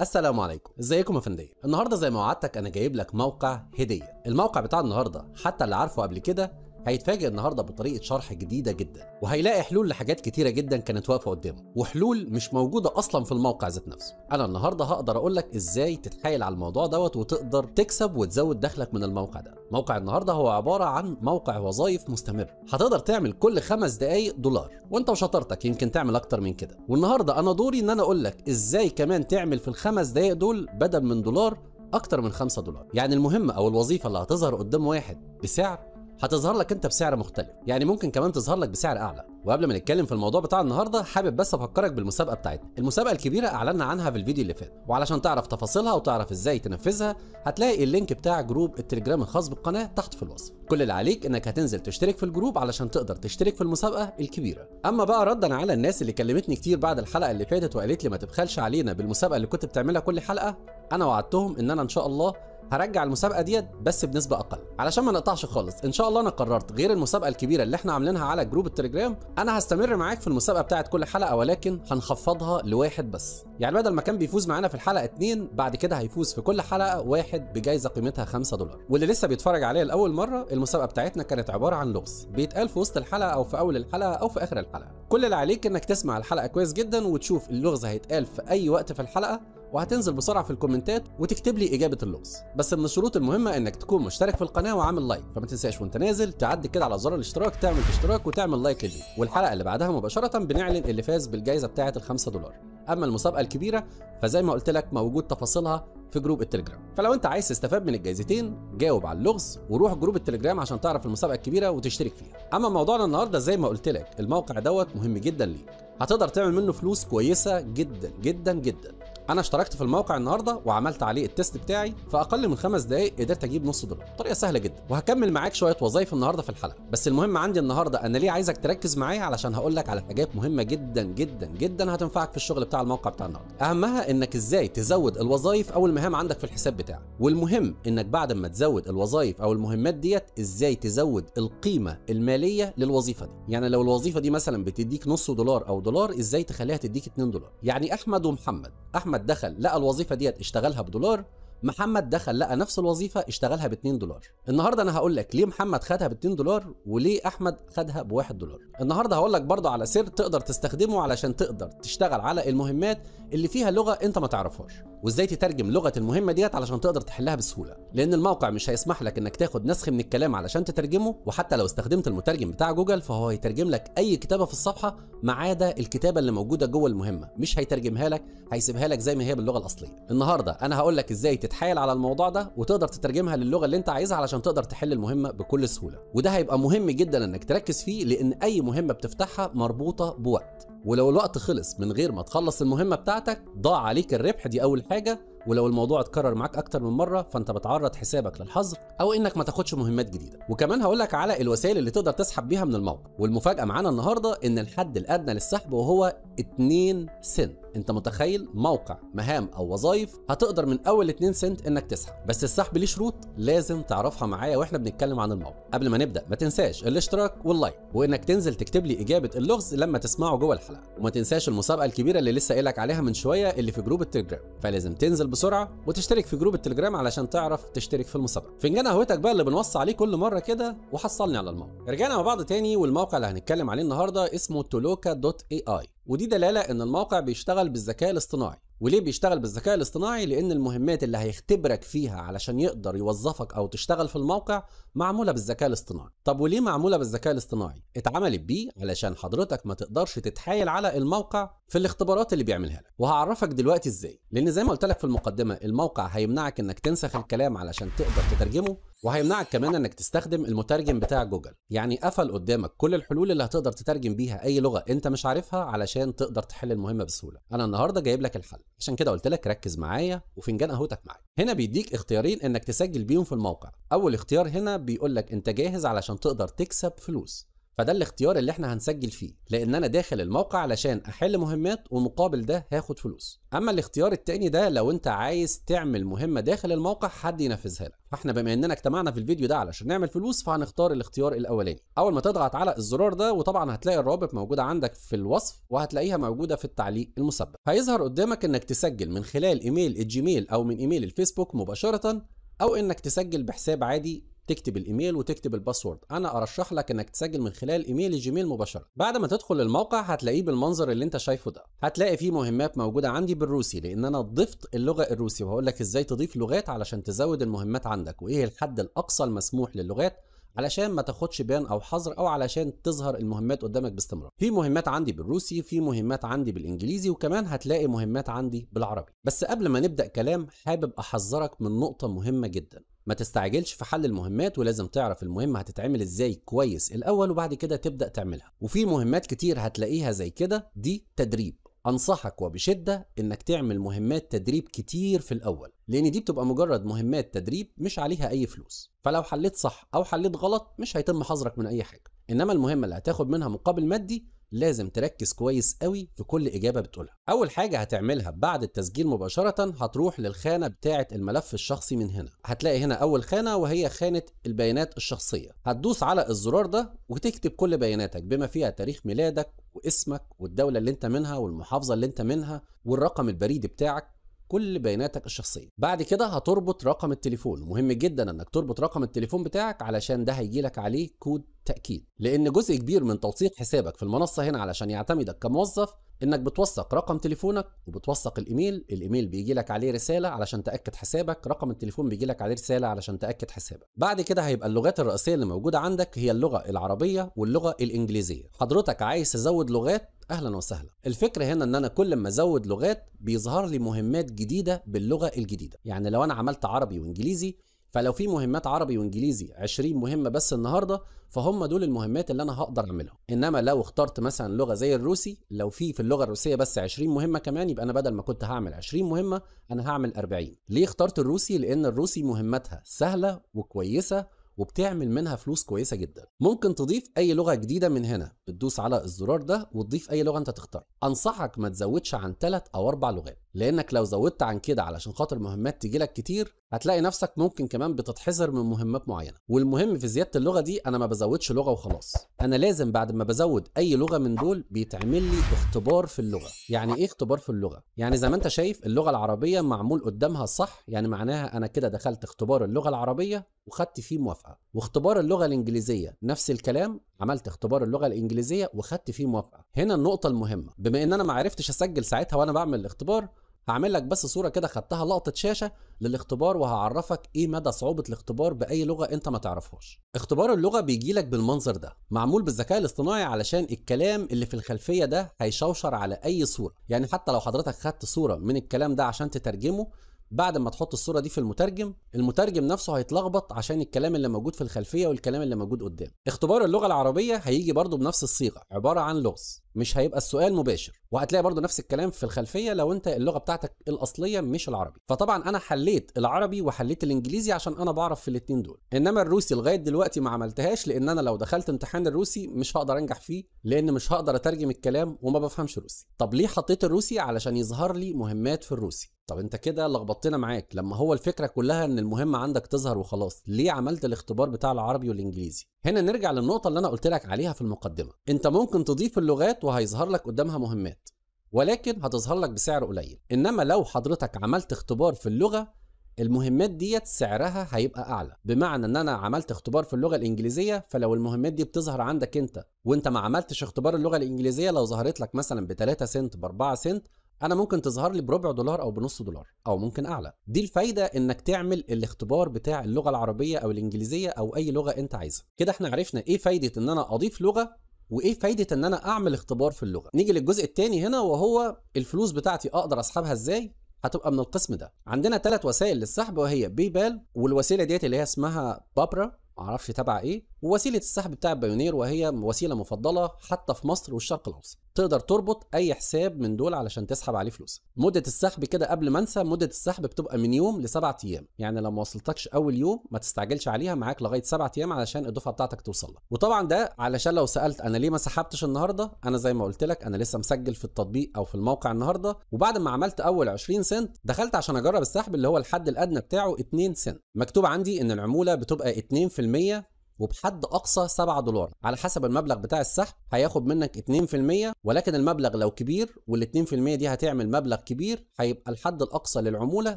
السلام عليكم ازيكم يا فندم النهارده زي ما وعدتك انا جايب لك موقع هديه الموقع بتاع النهارده حتى اللي عارفه قبل كده هيتفاجئ النهارده بطريقه شرح جديده جدا وهيلاقي حلول لحاجات كتيره جدا كانت واقفه قدامه وحلول مش موجوده اصلا في الموقع ذات نفسه انا النهارده هقدر اقول لك ازاي تتحايل على الموضوع دوت وتقدر تكسب وتزود دخلك من الموقع ده موقع النهارده هو عباره عن موقع وظائف مستمر هتقدر تعمل كل خمس دقائق دولار وانت وشطارتك يمكن تعمل اكتر من كده والنهارده انا دوري ان انا اقول لك ازاي كمان تعمل في الخمس دقائق دول بدل من دولار اكتر من 5 دولار يعني المهمه او الوظيفه اللي هتظهر قدام واحد بسعر هتظهر لك انت بسعر مختلف يعني ممكن كمان تظهر لك بسعر اعلى وقبل ما نتكلم في الموضوع بتاع النهارده حابب بس افكرك بالمسابقه بتاعتنا المسابقه الكبيره اعلنا عنها في الفيديو اللي فات وعلشان تعرف تفاصيلها وتعرف ازاي تنفذها هتلاقي اللينك بتاع جروب التليجرام الخاص بالقناه تحت في الوصف كل اللي عليك انك هتنزل تشترك في الجروب علشان تقدر تشترك في المسابقه الكبيره اما بقى ردا على الناس اللي كلمتني كتير بعد الحلقه اللي فاتت وقالت لي ما تبخلش علينا بالمسابقه اللي كنت بتعملها كل حلقه انا وعدتهم ان انا ان شاء الله هرجع المسابقه ديت بس بنسبه اقل علشان ما نقطعش خالص ان شاء الله انا قررت غير المسابقه الكبيره اللي احنا عاملينها على جروب التليجرام انا هستمر معاك في المسابقه بتاعه كل حلقه ولكن هنخفضها لواحد بس يعني بدل ما كان بيفوز معانا في الحلقه اتنين بعد كده هيفوز في كل حلقه واحد بجائزه قيمتها 5 دولار واللي لسه بيتفرج عليها لاول مره المسابقه بتاعتنا كانت عباره عن لغز بيتقال في وسط الحلقه او في اول الحلقه او في اخر الحلقه كل اللي عليك انك تسمع الحلقه كويس جدا وتشوف اللغز هيتقال في اي وقت في الحلقه وهتنزل بسرعه في الكومنتات وتكتب لي اجابه اللغز بس من الشروط المهمه انك تكون مشترك في القناه وعامل لايك فما تنساش وانت نازل تعدي كده على زر الاشتراك تعمل اشتراك وتعمل لايك للفيديو والحلقه اللي بعدها مباشره بنعلن اللي فاز بالجائزه بتاعه ال 5 دولار اما المسابقه الكبيره فزي ما قلت لك موجود تفاصيلها في جروب التليجرام فلو انت عايز تستفاد من الجائزتين جاوب على اللغز وروح جروب التليجرام عشان تعرف المسابقه الكبيره وتشترك فيها اما موضوعنا النهارده زي ما قلت لك الموقع دوت مهم جدا ليك هتقدر تعمل منه فلوس كويسه جدا جدا جدا انا اشتركت في الموقع النهارده وعملت عليه التيست بتاعي في اقل من خمس دقائق قدرت اجيب نص دولار طريقه سهله جدا وهكمل معاك شويه وظايف النهارده في الحلقه بس المهم عندي النهارده انا ليه عايزك تركز معايا علشان هقول لك على حاجات مهمه جدا جدا جدا هتنفعك في الشغل بتاع الموقع بتاع النهارده اهمها انك ازاي تزود الوظايف او المهام عندك في الحساب بتاعك والمهم انك بعد ما تزود الوظايف او المهمات ديت ازاي تزود القيمه الماليه للوظيفه دي يعني لو الوظيفه دي مثلا بتديك نص دولار او دولار ازاي تخليها تديك 2 دولار يعني احمد ومحمد احمد محمد دخل لقى الوظيفه ديت اشتغلها بدولار محمد دخل لقى نفس الوظيفه اشتغلها ب 2 دولار النهارده انا هقول لك ليه محمد خدها ب 2 دولار وليه احمد خدها ب 1 دولار النهارده هقول لك برضه على سر تقدر تستخدمه علشان تقدر تشتغل على المهمات اللي فيها لغه انت ما تعرفهاش وازاي تترجم لغه المهمه ديت علشان تقدر تحلها بسهوله لان الموقع مش هيسمح لك انك تاخد نسخ من الكلام علشان تترجمه وحتى لو استخدمت المترجم بتاع جوجل فهو هيترجم لك اي كتابه في الصفحه ما عدا الكتابه اللي موجوده جوه المهمه مش هيترجمها لك هيسيبها لك زي ما هي باللغه الاصليه النهارده انا هقول لك ازاي تتحايل على الموضوع ده وتقدر تترجمها للغه اللي انت عايزها علشان تقدر تحل المهمه بكل سهوله وده هيبقى مهم جدا انك تركز فيه لان اي مهمه بتفتحها مربوطه بوقت ولو الوقت خلص من غير ما تخلص المهمه بتاعتك ضاع عليك الربح دي اول حاجه ولو الموضوع اتكرر معاك اكتر من مره فانت بتعرض حسابك للحظر او انك ما تاخدش مهمات جديده وكمان هقول لك على الوسائل اللي تقدر تسحب بيها من الموقع والمفاجاه معانا النهارده ان الحد الادنى للسحب وهو 2 سنت انت متخيل موقع مهام او وظائف هتقدر من اول 2 سنت انك تسحب بس السحب ليه شروط لازم تعرفها معايا واحنا بنتكلم عن الموقع قبل ما نبدا ما تنساش الاشتراك واللايك وانك تنزل تكتب لي اجابه اللغز لما تسمعه جوه الحلقه وما تنساش المسابقه الكبيره اللي لسه قايلك عليها من شويه اللي في جروب التليجرام فلازم تنزل بسرعه وتشترك في جروب التليجرام علشان تعرف تشترك في المسابقه فنجان قهوتك بقى اللي بنوصي عليه كل مره كده وحصلني على الموقع رجعنا مع بعض تاني والموقع اللي هنتكلم عليه النهارده اسمه تولوكا دوت إيه اي اي ودي دلالة إن الموقع بيشتغل بالذكاء الاصطناعي وليه بيشتغل بالذكاء الاصطناعي لأن المهمات اللي هيختبرك فيها علشان يقدر يوظفك أو تشتغل في الموقع معموله بالذكاء الاصطناعي طب وليه معموله بالذكاء الاصطناعي اتعملت بيه علشان حضرتك ما تقدرش تتحايل على الموقع في الاختبارات اللي بيعملها لك وهعرفك دلوقتي ازاي لان زي ما قلت لك في المقدمه الموقع هيمنعك انك تنسخ الكلام علشان تقدر تترجمه وهيمنعك كمان انك تستخدم المترجم بتاع جوجل يعني قفل قدامك كل الحلول اللي هتقدر تترجم بيها اي لغه انت مش عارفها علشان تقدر تحل المهمه بسهوله انا النهارده جايب لك الحل عشان كده قلت لك ركز معايا وفنجان قهوتك معايا هنا بيديك اختيارين انك تسجل بيهم في الموقع اول اختيار هنا بيقولك انت جاهز علشان تقدر تكسب فلوس فده الاختيار اللي احنا هنسجل فيه لان انا داخل الموقع علشان احل مهمات ومقابل ده هاخد فلوس اما الاختيار التاني ده لو انت عايز تعمل مهمه داخل الموقع حد ينفذها لك فاحنا بما اننا اجتمعنا في الفيديو ده علشان نعمل فلوس فهنختار الاختيار الاولاني اول ما تضغط على الزرار ده وطبعا هتلاقي الرابط موجوده عندك في الوصف وهتلاقيها موجوده في التعليق المسبب هيظهر قدامك انك تسجل من خلال ايميل الجيميل او من ايميل الفيسبوك مباشره او انك تسجل بحساب عادي تكتب الايميل وتكتب الباسورد انا ارشح لك انك تسجل من خلال ايميل الجيميل مباشره بعد ما تدخل الموقع هتلاقيه بالمنظر اللي انت شايفه ده هتلاقي فيه مهمات موجوده عندي بالروسي لان انا ضفت اللغه الروسي وهقول لك ازاي تضيف لغات علشان تزود المهمات عندك وايه الحد الاقصى المسموح للغات علشان ما تاخدش بان او حظر او علشان تظهر المهمات قدامك باستمرار في مهمات عندي بالروسي في مهمات عندي بالانجليزي وكمان هتلاقي مهمات عندي بالعربي بس قبل ما نبدا كلام حابب احذرك من نقطه مهمه جدا ما تستعجلش في حل المهمات ولازم تعرف المهمة هتتعمل ازاي كويس الأول وبعد كده تبدأ تعملها وفي مهمات كتير هتلاقيها زي كده دي تدريب أنصحك وبشدة إنك تعمل مهمات تدريب كتير في الأول لأن دي بتبقى مجرد مهمات تدريب مش عليها أي فلوس فلو حليت صح أو حليت غلط مش هيتم حظرك من أي حاجة إنما المهمة اللي هتاخد منها مقابل مادي لازم تركز كويس قوي في كل إجابة بتقولها أول حاجة هتعملها بعد التسجيل مباشرة هتروح للخانة بتاعة الملف الشخصي من هنا هتلاقي هنا أول خانة وهي خانة البيانات الشخصية هتدوس على الزرار ده وتكتب كل بياناتك بما فيها تاريخ ميلادك واسمك والدولة اللي انت منها والمحافظة اللي انت منها والرقم البريدي بتاعك كل بياناتك الشخصيه بعد كده هتربط رقم التليفون مهم جدا انك تربط رقم التليفون بتاعك علشان ده هيجيلك عليه كود تاكيد لان جزء كبير من توثيق حسابك في المنصه هنا علشان يعتمدك كموظف انك بتوثق رقم تليفونك وبتوثق الايميل الايميل بيجي لك عليه رساله علشان تاكد حسابك رقم التليفون بيجي لك عليه رساله علشان تاكد حسابك بعد كده هيبقى اللغات الرئيسيه اللي موجوده عندك هي اللغه العربيه واللغه الانجليزيه حضرتك عايز تزود لغات اهلا وسهلا الفكره هنا ان انا كل ما ازود لغات بيظهر لي مهمات جديده باللغه الجديده يعني لو انا عملت عربي وانجليزي فلو في مهمات عربي وانجليزي 20 مهمه بس النهارده فهم دول المهمات اللي انا هقدر اعملهم انما لو اخترت مثلا لغه زي الروسي لو في في اللغه الروسيه بس 20 مهمه كمان يبقى انا بدل ما كنت هعمل 20 مهمه انا هعمل 40 ليه اخترت الروسي لان الروسي مهمتها سهله وكويسه وبتعمل منها فلوس كويسه جدا ممكن تضيف اي لغه جديده من هنا بتدوس على الزرار ده وتضيف اي لغه انت تختارها انصحك ما تزودش عن 3 او 4 لغات لانك لو زودت عن كده علشان خاطر مهمات تجيلك كتير هتلاقي نفسك ممكن كمان بتتحذر من مهمات معينه والمهم في زياده اللغه دي انا ما بزودش لغه وخلاص انا لازم بعد ما بزود اي لغه من دول بيتعمل لي اختبار في اللغه يعني ايه اختبار في اللغه يعني زي ما انت شايف اللغه العربيه معمول قدامها صح يعني معناها انا كده دخلت اختبار اللغه العربيه وخدت فيه موافقه واختبار اللغه الانجليزيه نفس الكلام عملت اختبار اللغه الانجليزيه وخدت فيه موافقه هنا النقطه المهمه بما ان انا ما عرفتش اسجل ساعتها وانا بعمل الاختبار هعمل لك بس صوره كده خدتها لقطه شاشه للاختبار وهعرفك ايه مدى صعوبه الاختبار باي لغه انت ما تعرفهاش اختبار اللغه بيجي لك بالمنظر ده معمول بالذكاء الاصطناعي علشان الكلام اللي في الخلفيه ده هيشوشر على اي صوره يعني حتى لو حضرتك خدت صوره من الكلام ده عشان تترجمه بعد ما تحط الصوره دي في المترجم المترجم نفسه هيتلخبط عشان الكلام اللي موجود في الخلفيه والكلام اللي موجود قدام اختبار اللغه العربيه هيجي برضه بنفس الصيغه عباره عن لغز مش هيبقى السؤال مباشر وهتلاقي برضه نفس الكلام في الخلفيه لو انت اللغه بتاعتك الاصليه مش العربي فطبعا انا حليت العربي وحليت الانجليزي عشان انا بعرف في الاثنين دول انما الروسي لغايه دلوقتي ما عملتهاش لان انا لو دخلت امتحان الروسي مش هقدر انجح فيه لان مش هقدر اترجم الكلام وما بفهمش روسي طب ليه حطيت الروسي علشان يظهر لي مهمات في الروسي طب انت كده لخبطتنا معاك لما هو الفكره كلها ان المهمه عندك تظهر وخلاص ليه عملت الاختبار بتاع العربي والانجليزي هنا نرجع للنقطه اللي انا قلت لك عليها في المقدمه انت ممكن تضيف اللغات وهيظهر لك قدامها مهمات ولكن هتظهر لك بسعر قليل انما لو حضرتك عملت اختبار في اللغه المهمات ديت سعرها هيبقى اعلى بمعنى ان انا عملت اختبار في اللغه الانجليزيه فلو المهمات دي بتظهر عندك انت وانت ما عملتش اختبار اللغه الانجليزيه لو ظهرت لك مثلا ب 3 سنت ب 4 سنت انا ممكن تظهر لي بربع دولار او بنص دولار او ممكن اعلى دي الفايده انك تعمل الاختبار بتاع اللغه العربيه او الانجليزيه او اي لغه انت عايزها كده احنا عرفنا ايه فايده ان انا اضيف لغه وايه فايده ان انا اعمل اختبار في اللغه نيجي للجزء الثاني هنا وهو الفلوس بتاعتي اقدر اسحبها ازاي هتبقى من القسم ده عندنا ثلاث وسائل للسحب وهي بيبال والوسيله ديت اللي هي اسمها بابرا معرفش تبع ايه ووسيله السحب بتاع بايونير وهي وسيله مفضله حتى في مصر والشرق الاوسط تقدر تربط اي حساب من دول علشان تسحب عليه فلوس مده السحب كده قبل ما انسى مده السحب بتبقى من يوم لسبعة ايام يعني لو ما وصلتكش اول يوم ما تستعجلش عليها معاك لغايه سبعة ايام علشان الدفعه بتاعتك توصل لك وطبعا ده علشان لو سالت انا ليه ما سحبتش النهارده انا زي ما قلت لك انا لسه مسجل في التطبيق او في الموقع النهارده وبعد ما عملت اول 20 سنت دخلت عشان اجرب السحب اللي هو الحد الادنى بتاعه 2 سنت مكتوب عندي ان العموله بتبقى 2% 2% وبحد اقصى 7 دولار على حسب المبلغ بتاع السحب هياخد منك 2% ولكن المبلغ لو كبير وال 2% دي هتعمل مبلغ كبير هيبقى الحد الاقصى للعموله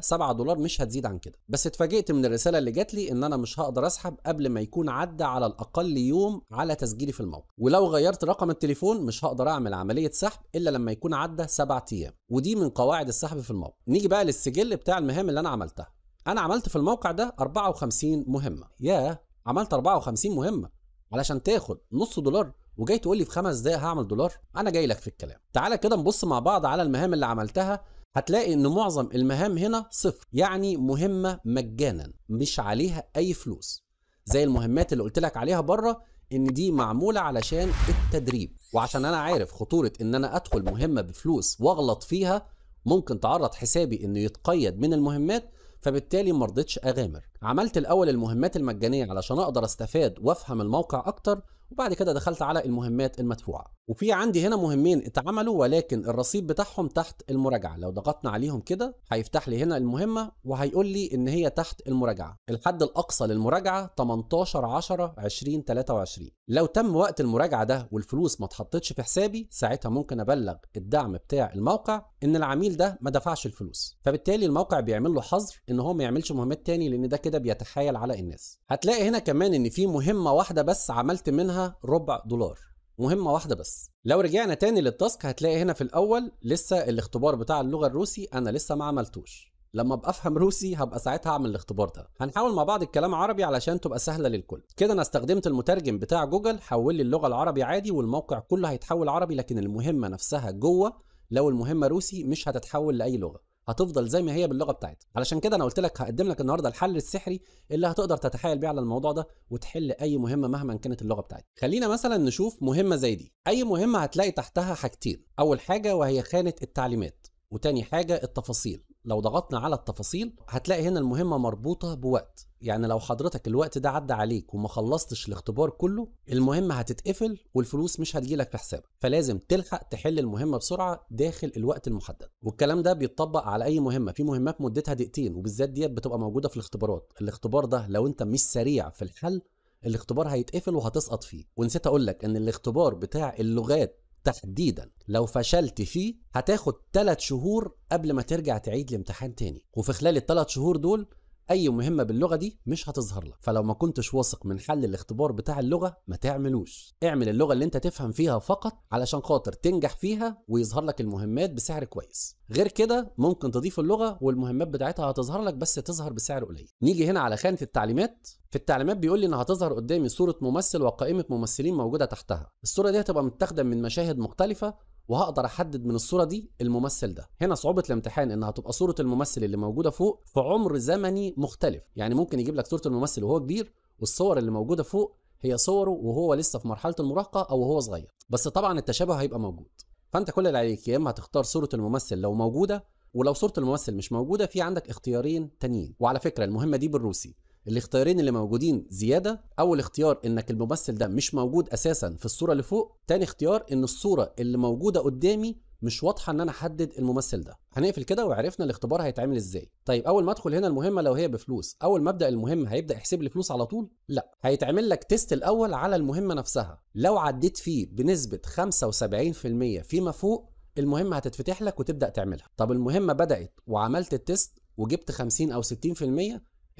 7 دولار مش هتزيد عن كده بس اتفاجئت من الرساله اللي جات لي ان انا مش هقدر اسحب قبل ما يكون عدى على الاقل يوم على تسجيلي في الموقع ولو غيرت رقم التليفون مش هقدر اعمل عمليه سحب الا لما يكون عدى 7 ايام ودي من قواعد السحب في الموقع نيجي بقى للسجل بتاع المهام اللي انا عملتها انا عملت في الموقع ده 54 مهمه ياه عملت 54 مهمه علشان تاخد نص دولار وجاي تقول لي في خمس دقايق هعمل دولار انا جاي لك في الكلام تعالى كده نبص مع بعض على المهام اللي عملتها هتلاقي ان معظم المهام هنا صفر يعني مهمه مجانا مش عليها اي فلوس زي المهمات اللي قلت لك عليها بره ان دي معموله علشان التدريب وعشان انا عارف خطوره ان انا ادخل مهمه بفلوس واغلط فيها ممكن تعرض حسابي انه يتقيد من المهمات فبالتالي مرضتش اغامر عملت الاول المهمات المجانيه علشان اقدر استفاد وافهم الموقع اكتر وبعد كده دخلت على المهمات المدفوعه وفي عندي هنا مهمين اتعملوا ولكن الرصيد بتاعهم تحت المراجعه لو ضغطنا عليهم كده هيفتح لي هنا المهمه وهيقول لي ان هي تحت المراجعه الحد الاقصى للمراجعه 18 10 20 23 لو تم وقت المراجعه ده والفلوس ما اتحطتش في حسابي ساعتها ممكن ابلغ الدعم بتاع الموقع ان العميل ده ما دفعش الفلوس فبالتالي الموقع بيعمل له حظر ان هو ما يعملش مهمات تاني لان ده كده بيتحايل على الناس هتلاقي هنا كمان ان في مهمه واحده بس عملت منها منها ربع دولار مهمة واحدة بس لو رجعنا تاني للتاسك هتلاقي هنا في الأول لسه الاختبار بتاع اللغة الروسي أنا لسه ما عملتوش لما ابقى افهم روسي هبقى ساعتها اعمل الاختبار ده هنحاول مع بعض الكلام عربي علشان تبقى سهله للكل كده انا استخدمت المترجم بتاع جوجل حول لي اللغه العربي عادي والموقع كله هيتحول عربي لكن المهمه نفسها جوه لو المهمه روسي مش هتتحول لاي لغه هتفضل زي ما هي باللغه بتاعتها علشان كده انا قلت لك هقدم لك النهارده الحل السحري اللي هتقدر تتحايل بيه على الموضوع ده وتحل اي مهمه مهما كانت اللغه بتاعتك خلينا مثلا نشوف مهمه زي دي اي مهمه هتلاقي تحتها حاجتين اول حاجه وهي خانه التعليمات وتاني حاجه التفاصيل لو ضغطنا على التفاصيل هتلاقي هنا المهمة مربوطة بوقت يعني لو حضرتك الوقت ده عدى عليك وما خلصتش الاختبار كله المهمة هتتقفل والفلوس مش هتجيلك في حسابك فلازم تلحق تحل المهمة بسرعة داخل الوقت المحدد والكلام ده بيتطبق على أي مهمة في مهمات مدتها دقيقتين وبالذات ديت بتبقى موجودة في الاختبارات الاختبار ده لو أنت مش سريع في الحل الاختبار هيتقفل وهتسقط فيه ونسيت أقولك إن الاختبار بتاع اللغات تحديدا لو فشلت فيه هتاخد 3 شهور قبل ما ترجع تعيد الامتحان تاني وفي خلال الثلاث شهور دول اي مهمه باللغه دي مش هتظهر لك فلو ما كنتش واثق من حل الاختبار بتاع اللغه ما تعملوش اعمل اللغه اللي انت تفهم فيها فقط علشان خاطر تنجح فيها ويظهر لك المهمات بسعر كويس غير كده ممكن تضيف اللغه والمهمات بتاعتها هتظهر لك بس تظهر بسعر قليل نيجي هنا على خانه التعليمات في التعليمات بيقول لي ان هتظهر قدامي صوره ممثل وقائمه ممثلين موجوده تحتها الصوره دي هتبقى متاخده من مشاهد مختلفه وهقدر احدد من الصوره دي الممثل ده هنا صعوبه الامتحان ان هتبقى صوره الممثل اللي موجوده فوق في عمر زمني مختلف يعني ممكن يجيب لك صوره الممثل وهو كبير والصور اللي موجوده فوق هي صوره وهو لسه في مرحله المراهقه او وهو صغير بس طبعا التشابه هيبقى موجود فانت كل اللي عليك يا اما هتختار صوره الممثل لو موجوده ولو صوره الممثل مش موجوده في عندك اختيارين تانيين وعلى فكره المهمه دي بالروسي الاختيارين اللي موجودين زياده اول اختيار انك الممثل ده مش موجود اساسا في الصوره اللي فوق تاني اختيار ان الصوره اللي موجوده قدامي مش واضحه ان انا احدد الممثل ده هنقفل كده وعرفنا الاختبار هيتعمل ازاي طيب اول ما ادخل هنا المهمه لو هي بفلوس اول ما ابدا المهمه هيبدا يحسب لي فلوس على طول لا هيتعمل لك تيست الاول على المهمه نفسها لو عديت فيه بنسبه 75% فيما فوق المهمه هتتفتح لك وتبدا تعملها طب المهمه بدات وعملت التيست وجبت 50 او 60%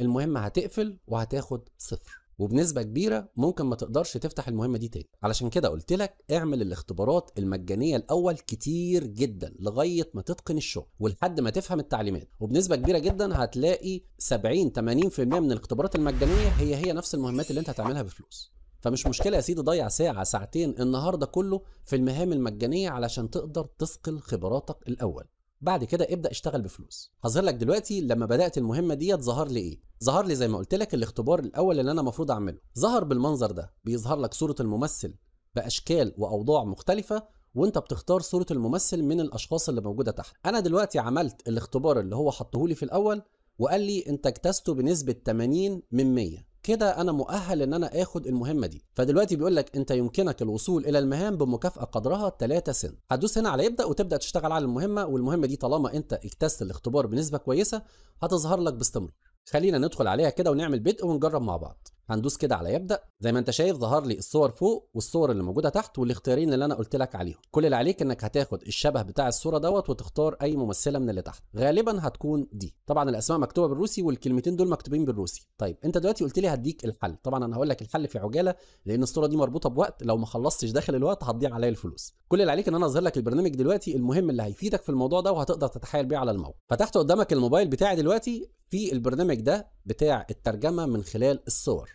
المهمه هتقفل وهتاخد صفر وبنسبه كبيره ممكن ما تقدرش تفتح المهمه دي تاني علشان كده قلت لك اعمل الاختبارات المجانيه الاول كتير جدا لغايه ما تتقن الشغل ولحد ما تفهم التعليمات وبنسبه كبيره جدا هتلاقي 70 80% من الاختبارات المجانيه هي هي نفس المهمات اللي انت هتعملها بفلوس فمش مشكله يا سيدي ضيع ساعه ساعتين النهارده كله في المهام المجانيه علشان تقدر تثقل خبراتك الاول بعد كده ابدا اشتغل بفلوس هظهر لك دلوقتي لما بدات المهمه ديت ظهر لي ايه ظهر لي زي ما قلت لك الاختبار الاول اللي انا المفروض اعمله ظهر بالمنظر ده بيظهر لك صوره الممثل باشكال واوضاع مختلفه وانت بتختار صوره الممثل من الاشخاص اللي موجوده تحت انا دلوقتي عملت الاختبار اللي هو حطه لي في الاول وقال لي انت اكتسته بنسبه 80 من 100 كده انا مؤهل ان انا اخد المهمه دي فدلوقتي بيقول لك انت يمكنك الوصول الى المهام بمكافاه قدرها 3 سنت هتدوس هنا على يبدا وتبدا تشتغل على المهمه والمهمه دي طالما انت اجتزت الاختبار بنسبه كويسه هتظهر لك باستمرار خلينا ندخل عليها كده ونعمل بدء ونجرب مع بعض هندوس كده على يبدا زي ما انت شايف ظهر لي الصور فوق والصور اللي موجوده تحت والاختيارين اللي انا قلت لك عليهم كل اللي عليك انك هتاخد الشبه بتاع الصوره دوت وتختار اي ممثله من اللي تحت غالبا هتكون دي طبعا الاسماء مكتوبه بالروسي والكلمتين دول مكتوبين بالروسي طيب انت دلوقتي قلت لي هديك الحل طبعا انا هقول لك الحل في عجاله لان الصوره دي مربوطه بوقت لو ما خلصتش داخل الوقت هتضيع عليا الفلوس كل اللي عليك ان انا اظهر لك البرنامج دلوقتي المهم اللي هيفيدك في الموضوع ده وهتقدر تتحايل بيه على الموقع فتحت قدامك الموبايل بتاعي دلوقتي في البرنامج ده بتاع الترجمه من خلال الصور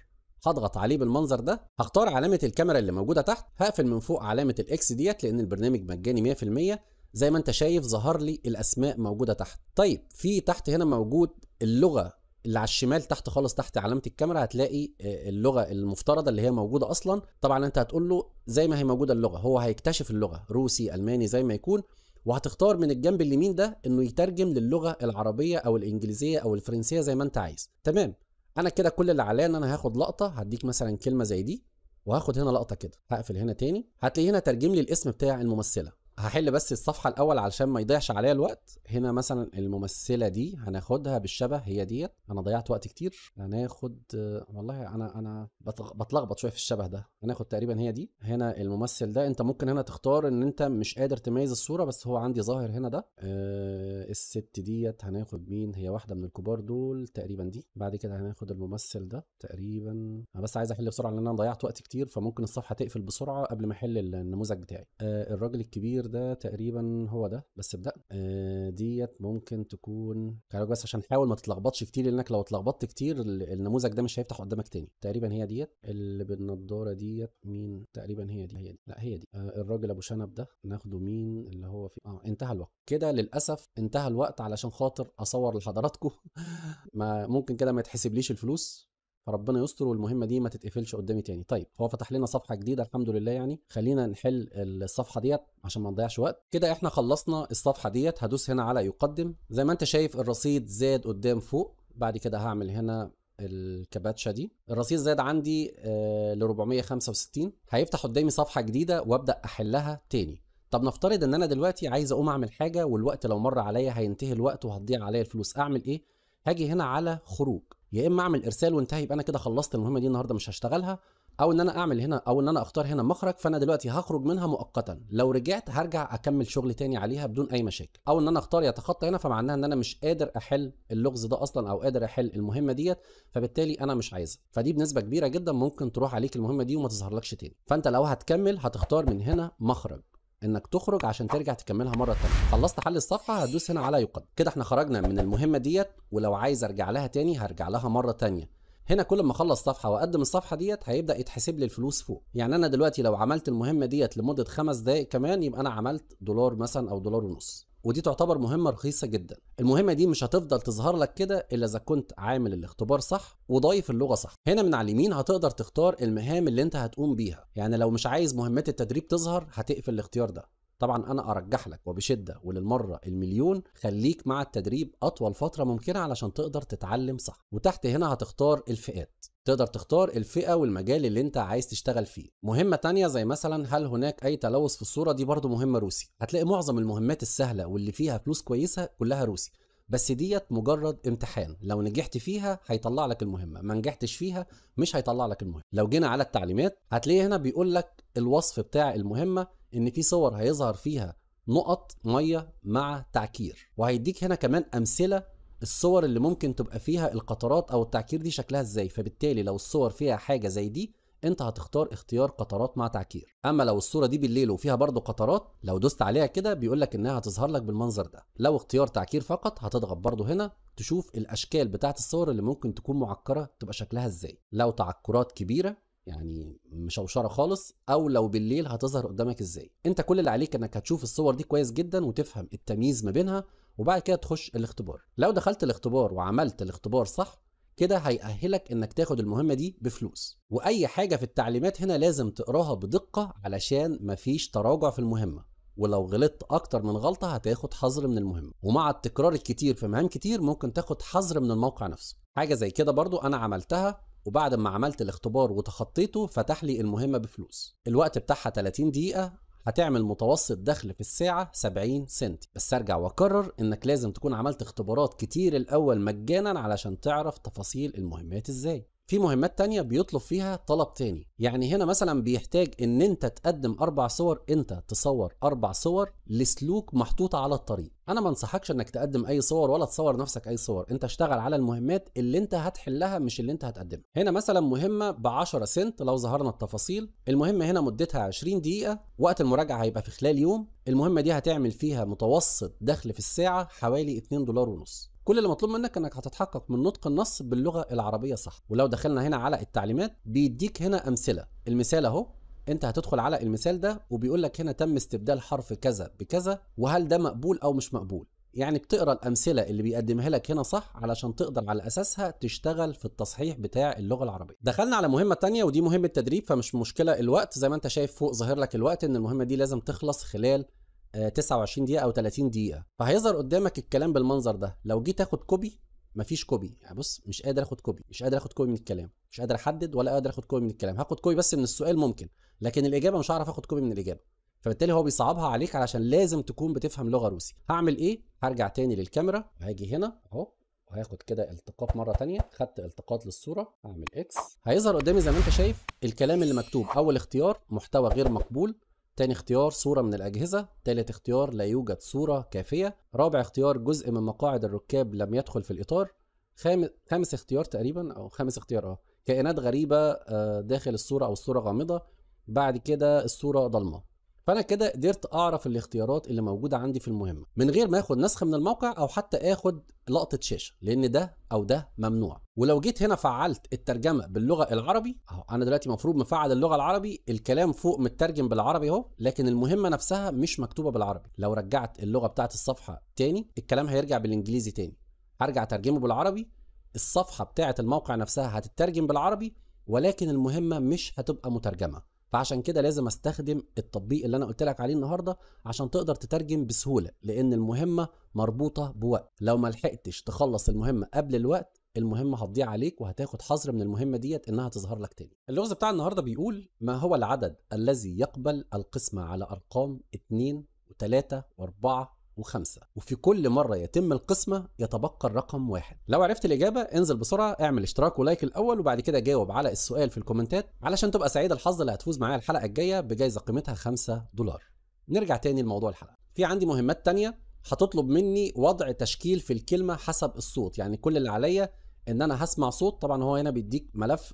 هضغط عليه بالمنظر ده هختار علامه الكاميرا اللي موجوده تحت هقفل من فوق علامه الاكس ديت لان البرنامج مجاني 100% زي ما انت شايف ظهر لي الاسماء موجوده تحت طيب في تحت هنا موجود اللغه اللي على الشمال تحت خالص تحت علامه الكاميرا هتلاقي آه، اللغه المفترضه اللي هي موجوده اصلا طبعا انت هتقول له زي ما هي موجوده اللغه هو هيكتشف اللغه روسي الماني زي ما يكون وهتختار من الجنب اليمين ده انه يترجم للغه العربيه او الانجليزيه او الفرنسيه زي ما انت عايز تمام انا كده كل اللي عليا ان انا هاخد لقطه هديك مثلا كلمه زي دي وهاخد هنا لقطه كده هقفل هنا تاني هتلاقي هنا ترجم لي الاسم بتاع الممثله هحل بس الصفحه الاول علشان ما يضيعش عليا الوقت هنا مثلا الممثله دي هناخدها بالشبه هي ديت انا ضيعت وقت كتير هناخد والله انا انا بتلخبط شويه في الشبه ده هناخد تقريبا هي دي هنا الممثل ده انت ممكن هنا تختار ان انت مش قادر تميز الصوره بس هو عندي ظاهر هنا ده أه الست ديت هناخد مين هي واحده من الكبار دول تقريبا دي بعد كده هناخد الممثل ده تقريبا انا بس عايز احل بسرعه لان انا ضيعت وقت كتير فممكن الصفحه تقفل بسرعه قبل ما احل النموذج بتاعي أه الراجل الكبير ده تقريبا هو ده بس ابدا آه، ديت ممكن تكون كعلاج بس عشان حاول ما تتلخبطش كتير لانك لو اتلخبطت كتير النموذج ده مش هيفتح قدامك تاني تقريبا هي ديت اللي بالنضاره ديت مين تقريبا هي دي هي دي لا هي دي آه، الراجل ابو شنب ده ناخده مين اللي هو في اه انتهى الوقت كده للاسف انتهى الوقت علشان خاطر اصور لحضراتكم ما ممكن كده ما يتحسبليش الفلوس ربنا يستر والمهمه دي ما تتقفلش قدامي تاني طيب هو فتح لنا صفحه جديده الحمد لله يعني خلينا نحل الصفحه ديت عشان ما نضيعش وقت كده احنا خلصنا الصفحه ديت هدوس هنا على يقدم زي ما انت شايف الرصيد زاد قدام فوق بعد كده هعمل هنا الكباتشا دي الرصيد زاد عندي آه، ل 465 هيفتح قدامي صفحه جديده وابدا احلها تاني طب نفترض ان انا دلوقتي عايز اقوم اعمل حاجه والوقت لو مر عليا هينتهي الوقت وهتضيع عليا الفلوس اعمل ايه هاجي هنا على خروج يا اما اعمل ارسال وانتهي يبقى انا كده خلصت المهمه دي النهارده مش هشتغلها او ان انا اعمل هنا او ان انا اختار هنا مخرج فانا دلوقتي هخرج منها مؤقتا لو رجعت هرجع اكمل شغل تاني عليها بدون اي مشاكل او ان انا اختار يتخطى هنا فمعناها ان انا مش قادر احل اللغز ده اصلا او قادر احل المهمه ديت فبالتالي انا مش عايزها فدي بنسبه كبيره جدا ممكن تروح عليك المهمه دي وما تظهرلكش تاني فانت لو هتكمل هتختار من هنا مخرج انك تخرج عشان ترجع تكملها مره تانية خلصت حل الصفحه هدوس هنا على يقدم كده احنا خرجنا من المهمه ديت ولو عايز ارجع لها تاني هرجع لها مره تانية هنا كل ما اخلص صفحه واقدم الصفحه ديت هيبدا يتحسب لي الفلوس فوق يعني انا دلوقتي لو عملت المهمه ديت لمده خمس دقائق كمان يبقى انا عملت دولار مثلا او دولار ونص ودي تعتبر مهمة رخيصة جدا المهمة دي مش هتفضل تظهر لك كده إلا إذا كنت عامل الاختبار صح وضايف اللغة صح هنا من على اليمين هتقدر تختار المهام اللي انت هتقوم بيها يعني لو مش عايز مهمات التدريب تظهر هتقفل الاختيار ده طبعا انا ارجح لك وبشده وللمره المليون خليك مع التدريب اطول فتره ممكنه علشان تقدر تتعلم صح وتحت هنا هتختار الفئات تقدر تختار الفئه والمجال اللي انت عايز تشتغل فيه مهمه تانية زي مثلا هل هناك اي تلوث في الصوره دي برضو مهمه روسي هتلاقي معظم المهمات السهله واللي فيها فلوس كويسه كلها روسي بس ديت مجرد امتحان لو نجحت فيها هيطلع لك المهمه ما نجحتش فيها مش هيطلع لك المهمه لو جينا على التعليمات هتلاقي هنا بيقول لك الوصف بتاع المهمه ان في صور هيظهر فيها نقط ميه مع تعكير وهيديك هنا كمان امثله الصور اللي ممكن تبقى فيها القطرات او التعكير دي شكلها ازاي فبالتالي لو الصور فيها حاجه زي دي انت هتختار اختيار قطرات مع تعكير اما لو الصوره دي بالليل وفيها برضه قطرات لو دوست عليها كده بيقول لك انها هتظهر لك بالمنظر ده لو اختيار تعكير فقط هتضغط برضه هنا تشوف الاشكال بتاعه الصور اللي ممكن تكون معكره تبقى شكلها ازاي لو تعكرات كبيره يعني مشوشره خالص او لو بالليل هتظهر قدامك ازاي انت كل اللي عليك انك هتشوف الصور دي كويس جدا وتفهم التمييز ما بينها وبعد كده تخش الاختبار لو دخلت الاختبار وعملت الاختبار صح كده هيأهلك انك تاخد المهمة دي بفلوس واي حاجة في التعليمات هنا لازم تقراها بدقة علشان مفيش تراجع في المهمة ولو غلطت اكتر من غلطة هتاخد حظر من المهمة ومع التكرار الكتير في مهام كتير ممكن تاخد حظر من الموقع نفسه حاجة زي كده برضو انا عملتها وبعد ما عملت الاختبار وتخطيته فتح لي المهمة بفلوس الوقت بتاعها 30 دقيقة هتعمل متوسط دخل في الساعة 70 سنت بس ارجع واكرر انك لازم تكون عملت اختبارات كتير الاول مجانا علشان تعرف تفاصيل المهمات ازاي في مهمات تانية بيطلب فيها طلب تاني يعني هنا مثلا بيحتاج ان انت تقدم اربع صور انت تصور اربع صور لسلوك محطوطة على الطريق انا ما انصحكش انك تقدم اي صور ولا تصور نفسك اي صور انت اشتغل على المهمات اللي انت هتحلها مش اللي انت هتقدمها هنا مثلا مهمة ب 10 سنت لو ظهرنا التفاصيل المهمة هنا مدتها 20 دقيقة وقت المراجعة هيبقى في خلال يوم المهمة دي هتعمل فيها متوسط دخل في الساعة حوالي 2 دولار ونص كل اللي مطلوب منك انك هتتحقق من نطق النص باللغه العربيه صح ولو دخلنا هنا على التعليمات بيديك هنا امثله المثال اهو انت هتدخل على المثال ده وبيقول لك هنا تم استبدال حرف كذا بكذا وهل ده مقبول او مش مقبول يعني بتقرا الامثله اللي بيقدمها لك هنا صح علشان تقدر على اساسها تشتغل في التصحيح بتاع اللغه العربيه دخلنا على مهمه تانية ودي مهمه تدريب فمش مشكله الوقت زي ما انت شايف فوق ظاهر لك الوقت ان المهمه دي لازم تخلص خلال 29 آه، دقيقه او 30 دقيقه فهيظهر قدامك الكلام بالمنظر ده لو جيت اخد كوبي مفيش كوبي يعني بص مش قادر اخد كوبي مش قادر اخد كوبي من الكلام مش قادر احدد ولا قادر اخد كوبي من الكلام هاخد كوبي بس من السؤال ممكن لكن الاجابه مش هعرف اخد كوبي من الاجابه فبالتالي هو بيصعبها عليك علشان لازم تكون بتفهم لغه روسي هعمل ايه هرجع تاني للكاميرا هاجي هنا اهو وهاخد كده التقاط مره تانية خدت التقاط للصوره هعمل اكس هيظهر قدامي زي ما انت شايف الكلام اللي مكتوب اول اختيار محتوى غير مقبول تاني اختيار صورة من الأجهزة تالت اختيار لا يوجد صورة كافية رابع اختيار جزء من مقاعد الركاب لم يدخل في الإطار خامس, خامس اختيار تقريبا أو خامس اختيار اه كائنات غريبة آه، داخل الصورة أو الصورة غامضة بعد كده الصورة ضلمة فانا كده قدرت اعرف الاختيارات اللي موجوده عندي في المهمه من غير ما اخد نسخه من الموقع او حتى اخد لقطه شاشه لان ده او ده ممنوع ولو جيت هنا فعلت الترجمه باللغه العربي اهو انا دلوقتي المفروض مفعل اللغه العربي الكلام فوق مترجم بالعربي اهو لكن المهمه نفسها مش مكتوبه بالعربي لو رجعت اللغه بتاعت الصفحه تاني الكلام هيرجع بالانجليزي تاني هرجع ترجمه بالعربي الصفحه بتاعت الموقع نفسها هتترجم بالعربي ولكن المهمه مش هتبقى مترجمه فعشان كده لازم استخدم التطبيق اللي انا قلت لك عليه النهارده عشان تقدر تترجم بسهوله لان المهمه مربوطه بوقت لو ما لحقتش تخلص المهمه قبل الوقت المهمه هتضيع عليك وهتاخد حظر من المهمه ديت انها تظهر لك تاني اللغز بتاع النهارده بيقول ما هو العدد الذي يقبل القسمه على ارقام 2 و3 و4 وخمسة وفي كل مرة يتم القسمة يتبقى الرقم واحد لو عرفت الإجابة انزل بسرعة اعمل اشتراك ولايك الأول وبعد كده جاوب على السؤال في الكومنتات علشان تبقى سعيد الحظ اللي هتفوز معايا الحلقة الجاية بجائزة قيمتها 5 دولار نرجع تاني لموضوع الحلقة في عندي مهمات تانية هتطلب مني وضع تشكيل في الكلمة حسب الصوت يعني كل اللي عليا ان انا هسمع صوت طبعا هو هنا بيديك ملف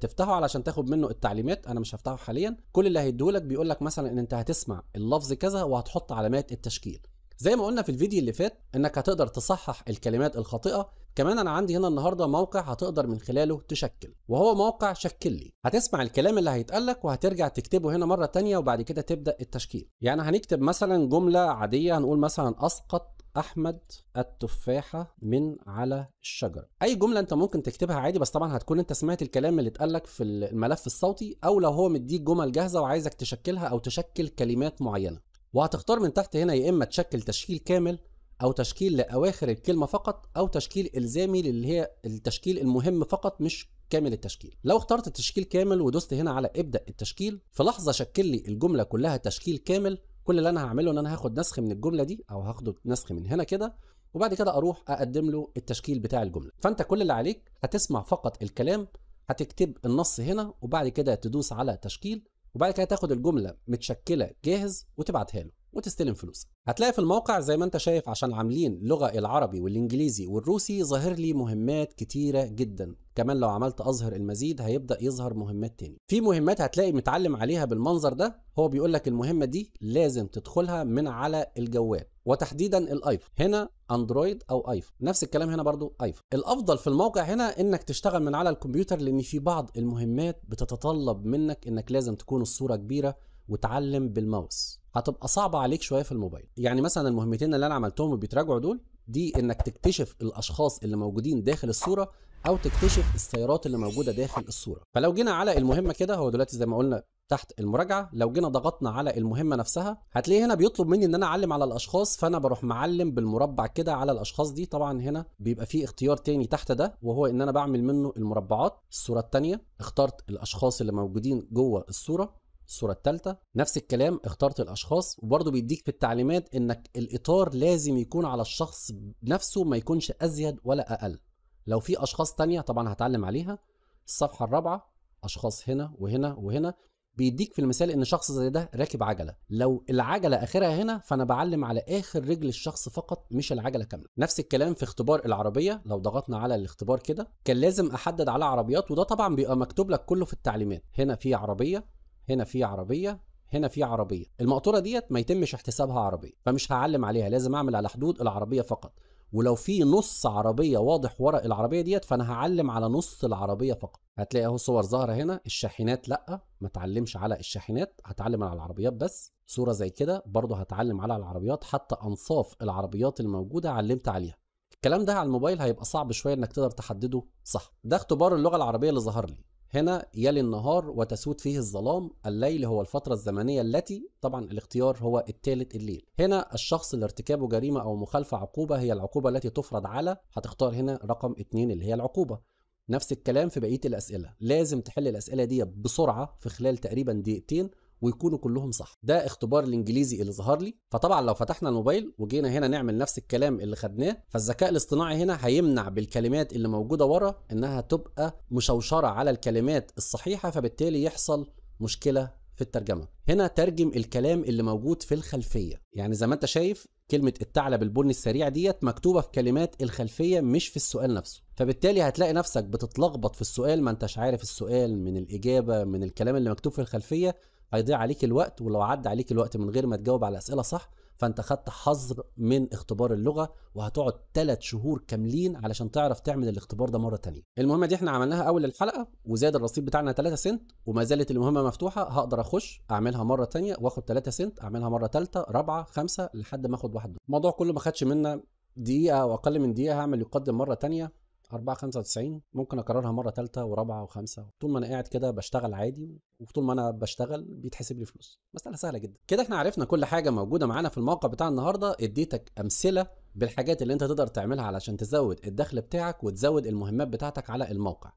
تفتحه علشان تاخد منه التعليمات انا مش هفتحه حاليا كل اللي هيديهولك بيقول لك مثلا ان انت هتسمع اللفظ كذا وهتحط علامات التشكيل زي ما قلنا في الفيديو اللي فات انك هتقدر تصحح الكلمات الخاطئه كمان انا عندي هنا النهارده موقع هتقدر من خلاله تشكل وهو موقع شكل لي هتسمع الكلام اللي هيتقالك وهترجع تكتبه هنا مره تانية وبعد كده تبدا التشكيل يعني هنكتب مثلا جمله عاديه هنقول مثلا اسقط احمد التفاحه من على الشجره اي جمله انت ممكن تكتبها عادي بس طبعا هتكون انت سمعت الكلام اللي اتقالك في الملف الصوتي او لو هو مديك جمل جاهزه وعايزك تشكلها او تشكل كلمات معينه وهتختار من تحت هنا يا اما تشكل تشكيل كامل او تشكيل لاواخر الكلمه فقط او تشكيل الزامي اللي هي التشكيل المهم فقط مش كامل التشكيل لو اخترت التشكيل كامل ودوست هنا على ابدا التشكيل في لحظه شكل لي الجمله كلها تشكيل كامل كل اللي انا هعمله ان انا هاخد نسخ من الجمله دي او هاخد نسخ من هنا كده وبعد كده اروح اقدم له التشكيل بتاع الجمله فانت كل اللي عليك هتسمع فقط الكلام هتكتب النص هنا وبعد كده تدوس على تشكيل وبعد كده تاخد الجمله متشكله جاهز وتبعتها له وتستلم فلوسك هتلاقي في الموقع زي ما انت شايف عشان عاملين لغه العربي والانجليزي والروسي ظاهر لي مهمات كتيره جدا كمان لو عملت اظهر المزيد هيبدا يظهر مهمات تاني في مهمات هتلاقي متعلم عليها بالمنظر ده هو بيقول لك المهمه دي لازم تدخلها من على الجوال وتحديدا الايفون هنا اندرويد او ايفون نفس الكلام هنا برضو ايفون الافضل في الموقع هنا انك تشتغل من على الكمبيوتر لان في بعض المهمات بتتطلب منك انك لازم تكون الصوره كبيره وتعلم بالماوس هتبقى صعبه عليك شويه في الموبايل يعني مثلا المهمتين اللي انا عملتهم وبيتراجعوا دول دي انك تكتشف الاشخاص اللي موجودين داخل الصوره او تكتشف السيارات اللي موجوده داخل الصوره فلو جينا على المهمه كده هو دلوقتي زي ما قلنا تحت المراجعه لو جينا ضغطنا على المهمه نفسها هتلاقي هنا بيطلب مني ان انا اعلم على الاشخاص فانا بروح معلم بالمربع كده على الاشخاص دي طبعا هنا بيبقى في اختيار تاني تحت ده وهو ان انا بعمل منه المربعات الصوره الثانيه اخترت الاشخاص اللي موجودين جوه الصوره الصورة الثالثة نفس الكلام اخترت الأشخاص وبرضه بيديك في التعليمات إنك الإطار لازم يكون على الشخص نفسه ما يكونش أزيد ولا أقل لو في أشخاص تانية طبعا هتعلم عليها الصفحة الرابعة أشخاص هنا وهنا وهنا بيديك في المثال ان شخص زي ده راكب عجله لو العجله اخرها هنا فانا بعلم على اخر رجل الشخص فقط مش العجله كامله نفس الكلام في اختبار العربيه لو ضغطنا على الاختبار كده كان لازم احدد على عربيات وده طبعا بيبقى مكتوب لك كله في التعليمات هنا في عربيه هنا في عربيه هنا في عربيه المقطوره ديت ما يتمش احتسابها عربيه فمش هعلم عليها لازم اعمل على حدود العربيه فقط ولو في نص عربيه واضح ورا العربيه ديت فانا هعلم على نص العربيه فقط هتلاقي اهو صور ظاهره هنا الشاحنات لا ما تعلمش على الشاحنات هتعلم على العربيات بس صوره زي كده برضه هتعلم على العربيات حتى انصاف العربيات الموجوده علمت عليها الكلام ده على الموبايل هيبقى صعب شويه انك تقدر تحدده صح ده اختبار اللغه العربيه اللي ظهر لي هنا يلي النهار وتسود فيه الظلام الليل هو الفترة الزمنية التي طبعا الاختيار هو الثالث الليل هنا الشخص اللي ارتكابه جريمة أو مخالفة عقوبة هي العقوبة التي تفرض على هتختار هنا رقم اتنين اللي هي العقوبة نفس الكلام في بقية الأسئلة لازم تحل الأسئلة دي بسرعة في خلال تقريبا دقيقتين ويكونوا كلهم صح ده اختبار الانجليزي اللي ظهر لي فطبعا لو فتحنا الموبايل وجينا هنا نعمل نفس الكلام اللي خدناه فالذكاء الاصطناعي هنا هيمنع بالكلمات اللي موجوده ورا انها تبقى مشوشره على الكلمات الصحيحه فبالتالي يحصل مشكله في الترجمه هنا ترجم الكلام اللي موجود في الخلفيه يعني زي ما انت شايف كلمة الثعلب البني السريع ديت مكتوبة في كلمات الخلفية مش في السؤال نفسه فبالتالي هتلاقي نفسك بتتلخبط في السؤال ما انتش عارف السؤال من الإجابة من الكلام اللي مكتوب في الخلفية هيضيع عليك الوقت ولو عدى عليك الوقت من غير ما تجاوب على اسئله صح فانت خدت حظر من اختبار اللغه وهتقعد ثلاث شهور كاملين علشان تعرف تعمل الاختبار ده مره تانية المهمه دي احنا عملناها اول الحلقه وزاد الرصيد بتاعنا 3 سنت وما زالت المهمه مفتوحه هقدر اخش اعملها مره تانية واخد 3 سنت اعملها مره ثالثه رابعه خمسه لحد ما اخد واحد الموضوع كله ما خدش منا دقيقه او اقل من دقيقه هعمل يقدم مره تانية 4 وتسعين ممكن اكررها مره ثالثه ورابعه وخمسه طول ما انا قاعد كده بشتغل عادي وطول ما انا بشتغل بيتحسب لي فلوس مساله سهله جدا كده احنا عرفنا كل حاجه موجوده معانا في الموقع بتاع النهارده اديتك امثله بالحاجات اللي انت تقدر تعملها علشان تزود الدخل بتاعك وتزود المهمات بتاعتك على الموقع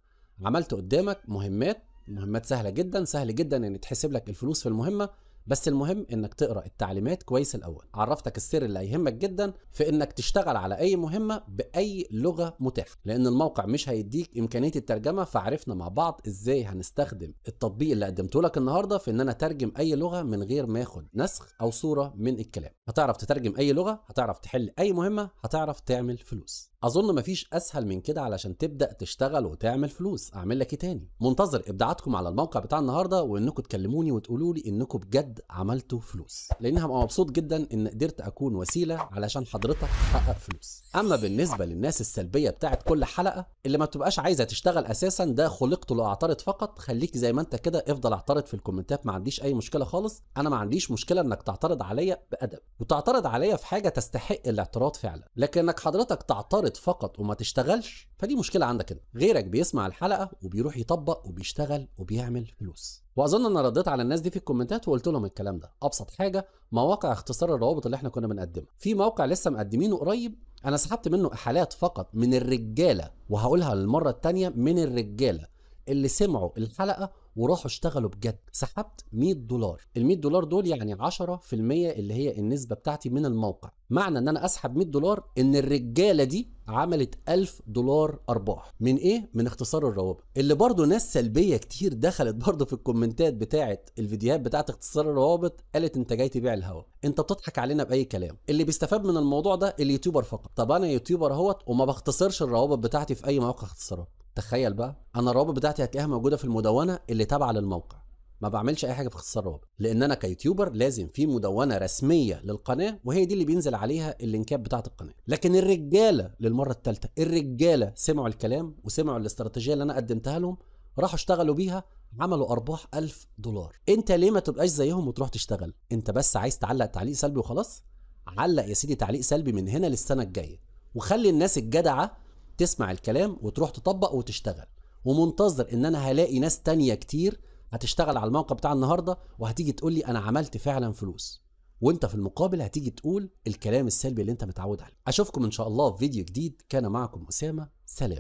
عملت قدامك مهمات مهمات سهله جدا سهل جدا ان تحسب لك الفلوس في المهمه بس المهم انك تقرا التعليمات كويس الاول عرفتك السر اللي هيهمك جدا في انك تشتغل على اي مهمه باي لغه متاحه لان الموقع مش هيديك امكانيه الترجمه فعرفنا مع بعض ازاي هنستخدم التطبيق اللي قدمته لك النهارده في ان انا اترجم اي لغه من غير ما اخد نسخ او صوره من الكلام هتعرف تترجم اي لغه هتعرف تحل اي مهمه هتعرف تعمل فلوس اظن مفيش اسهل من كده علشان تبدا تشتغل وتعمل فلوس اعمل لك ايه تاني منتظر ابداعاتكم على الموقع بتاع النهارده وانكم تكلموني وتقولوا لي انكم بجد عملتوا فلوس لان هبقى مبسوط جدا ان قدرت اكون وسيله علشان حضرتك تحقق فلوس اما بالنسبه للناس السلبيه بتاعت كل حلقه اللي ما بتبقاش عايزه تشتغل اساسا ده خلقت لاعترض فقط خليك زي ما انت كده افضل اعترض في الكومنتات ما عنديش اي مشكله خالص انا ما عنديش مشكله انك تعترض عليا بادب وتعترض عليا في حاجه تستحق الاعتراض فعلا لكنك حضرتك تعترض تفترض فقط وما تشتغلش فدي مشكله عندك انت غيرك بيسمع الحلقه وبيروح يطبق وبيشتغل وبيعمل فلوس واظن ان رديت على الناس دي في الكومنتات وقلت لهم الكلام ده ابسط حاجه مواقع اختصار الروابط اللي احنا كنا بنقدمها في موقع لسه مقدمينه قريب انا سحبت منه احالات فقط من الرجاله وهقولها للمره الثانيه من الرجاله اللي سمعوا الحلقه وروحوا اشتغلوا بجد سحبت 100 دولار ال 100 دولار دول يعني 10% اللي هي النسبه بتاعتي من الموقع معنى ان انا اسحب 100 دولار ان الرجاله دي عملت 1000 دولار ارباح من ايه من اختصار الروابط اللي برضو ناس سلبيه كتير دخلت برضو في الكومنتات بتاعه الفيديوهات بتاعه اختصار الروابط قالت انت جاي تبيع الهوا انت بتضحك علينا باي كلام اللي بيستفاد من الموضوع ده اليوتيوبر فقط طب انا يوتيوبر اهوت وما بختصرش الروابط بتاعتي في اي مواقع اختصارات تخيل بقى انا الروابط بتاعتي هتلاقيها موجوده في المدونه اللي تابعه للموقع ما بعملش اي حاجه في اختصار روابط لان انا كيوتيوبر لازم في مدونه رسميه للقناه وهي دي اللي بينزل عليها اللينكات بتاعت القناه لكن الرجاله للمره الثالثه الرجاله سمعوا الكلام وسمعوا الاستراتيجيه اللي انا قدمتها لهم راحوا اشتغلوا بيها عملوا ارباح 1000 دولار انت ليه ما تبقاش زيهم وتروح تشتغل انت بس عايز تعلق تعليق سلبي وخلاص علق يا سيدي تعليق سلبي من هنا للسنه الجايه وخلي الناس الجدعه تسمع الكلام وتروح تطبق وتشتغل ومنتظر ان انا هلاقي ناس تانية كتير هتشتغل على الموقع بتاع النهارده وهتيجي تقول لي انا عملت فعلا فلوس وانت في المقابل هتيجي تقول الكلام السلبي اللي انت متعود عليه اشوفكم ان شاء الله في فيديو جديد كان معكم اسامه سلام